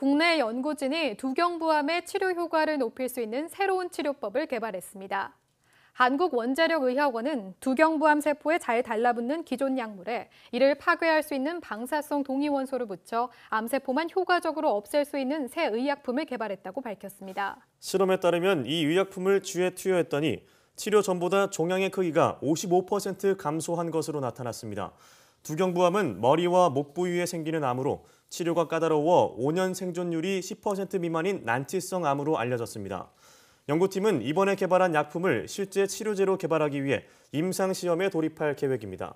국내 연구진이 두경부암의 치료 효과를 높일 수 있는 새로운 치료법을 개발했습니다. 한국원자력의학원은 두경부암 세포에 잘 달라붙는 기존 약물에 이를 파괴할 수 있는 방사성 동위원소를 붙여 암세포만 효과적으로 없앨 수 있는 새 의약품을 개발했다고 밝혔습니다. 실험에 따르면 이 의약품을 쥐에 투여했더니 치료 전보다 종양의 크기가 55% 감소한 것으로 나타났습니다. 두경부암은 머리와 목 부위에 생기는 암으로 치료가 까다로워 5년 생존율이 10% 미만인 난치성 암으로 알려졌습니다. 연구팀은 이번에 개발한 약품을 실제 치료제로 개발하기 위해 임상시험에 돌입할 계획입니다.